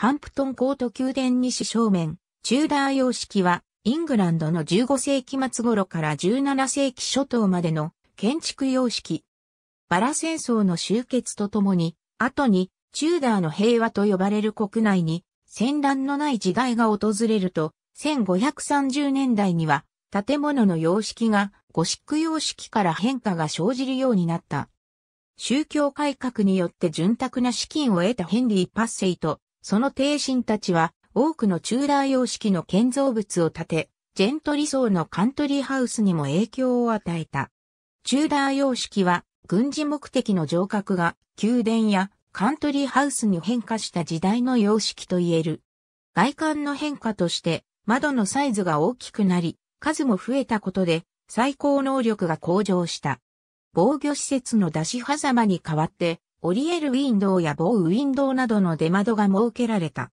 ハンプトンコート宮殿西正面、チューダー様式は、イングランドの15世紀末頃から17世紀初頭までの建築様式。バラ戦争の終結とともに、後に、チューダーの平和と呼ばれる国内に、戦乱のない時代が訪れると、1530年代には、建物の様式が、ゴシック様式から変化が生じるようになった。宗教改革によって潤沢な資金を得たヘンリー・パッセイとその帝身たちは多くの中大様式の建造物を建て、ジェントリ層のカントリーハウスにも影響を与えた。中大様式は軍事目的の城郭が宮殿やカントリーハウスに変化した時代の様式と言える。外観の変化として窓のサイズが大きくなり、数も増えたことで最高能力が向上した。防御施設の出し狭間に代わってオリエルウィンドウやボウウィンドウなどの出窓が設けられた。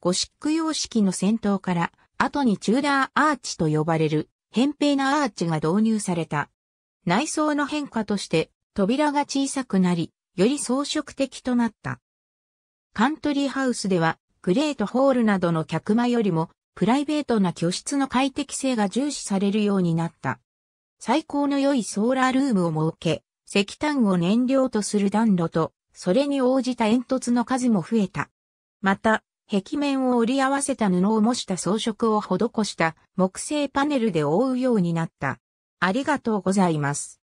ゴシック様式の先頭から、後にチューダーアーチと呼ばれる、扁平なアーチが導入された。内装の変化として、扉が小さくなり、より装飾的となった。カントリーハウスでは、グレートホールなどの客間よりも、プライベートな居室の快適性が重視されるようになった。最高の良いソーラールームを設け、石炭を燃料とする暖炉と、それに応じた煙突の数も増えた。また、壁面を折り合わせた布を模した装飾を施した木製パネルで覆うようになった。ありがとうございます。